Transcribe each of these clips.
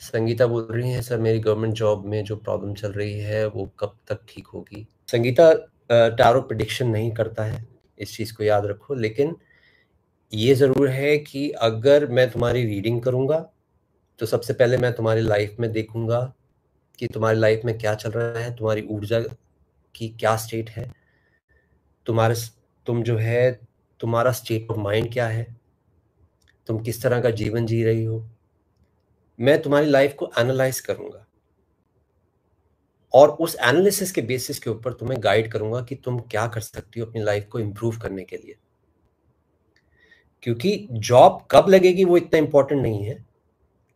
संगीता बोल रही हैं सर मेरी गवर्नमेंट जॉब में जो प्रॉब्लम चल रही है वो कब तक ठीक होगी संगीता टारो प्रडिक्शन नहीं करता है इस चीज़ को याद रखो लेकिन ये ज़रूर है कि अगर मैं तुम्हारी रीडिंग करूँगा तो सबसे पहले मैं तुम्हारी लाइफ में देखूँगा कि तुम्हारी लाइफ में क्या चल रहा है तुम्हारी ऊर्जा की क्या स्टेट है तुम्हारे तुम जो है तुम्हारा स्टेट ऑफ माइंड क्या है तुम किस तरह का जीवन जी रही हो मैं तुम्हारी लाइफ को एनालाइज करूंगा और उस एनालिसिस के बेसिस के ऊपर तुम्हें गाइड करूंगा कि तुम क्या कर सकती हो अपनी लाइफ को इंप्रूव करने के लिए क्योंकि जॉब कब लगेगी वो इतना इंपॉर्टेंट नहीं है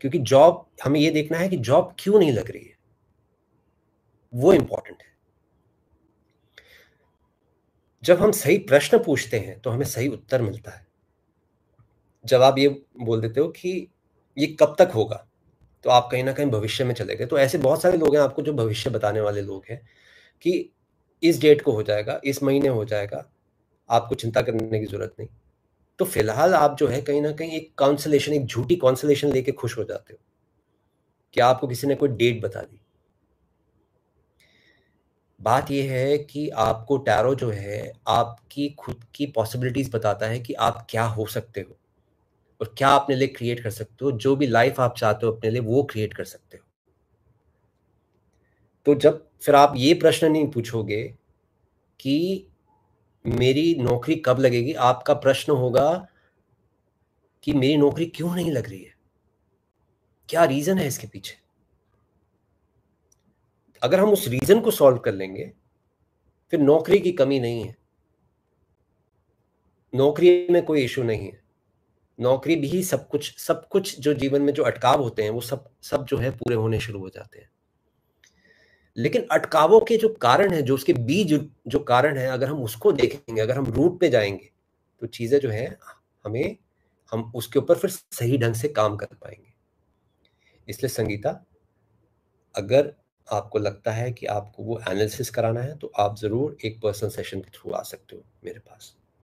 क्योंकि जॉब हमें ये देखना है कि जॉब क्यों नहीं लग रही है वो इंपॉर्टेंट है जब हम सही प्रश्न पूछते हैं तो हमें सही उत्तर मिलता है जब आप ये बोल देते हो कि ये कब तक होगा तो आप कहीं ना कहीं भविष्य में चले गए तो ऐसे बहुत सारे लोग हैं आपको जो भविष्य बताने वाले लोग हैं कि इस डेट को हो जाएगा इस महीने हो जाएगा आपको चिंता करने की जरूरत नहीं तो फिलहाल आप जो है कहीं ना कहीं एक काउंसलेशन एक झूठी काउंसलेशन लेके खुश हो जाते हो कि आपको किसी ने कोई डेट बता दी बात यह है कि आपको टैरो जो है आपकी खुद की पॉसिबिलिटीज बताता है कि आप क्या हो सकते हो और क्या अपने लिए क्रिएट कर सकते हो जो भी लाइफ आप चाहते हो अपने लिए वो क्रिएट कर सकते हो तो जब फिर आप ये प्रश्न नहीं पूछोगे कि मेरी नौकरी कब लगेगी आपका प्रश्न होगा कि मेरी नौकरी क्यों नहीं लग रही है क्या रीजन है इसके पीछे अगर हम उस रीजन को सॉल्व कर लेंगे फिर नौकरी की कमी नहीं है नौकरी में कोई इशू नहीं है नौकरी भी सब कुछ सब कुछ जो जीवन में जो अटकाव होते हैं वो सब सब जो है पूरे होने शुरू हो जाते हैं लेकिन अटकावों के जो कारण है जो उसके बीज जो कारण है अगर हम उसको देखेंगे अगर हम रूट पे जाएंगे तो चीजें जो है हमें हम उसके ऊपर फिर सही ढंग से काम कर पाएंगे इसलिए संगीता अगर आपको लगता है कि आपको वो एनालिसिस कराना है तो आप ज़रूर एक पर्सनल सेशन के थ्रू आ सकते हो मेरे पास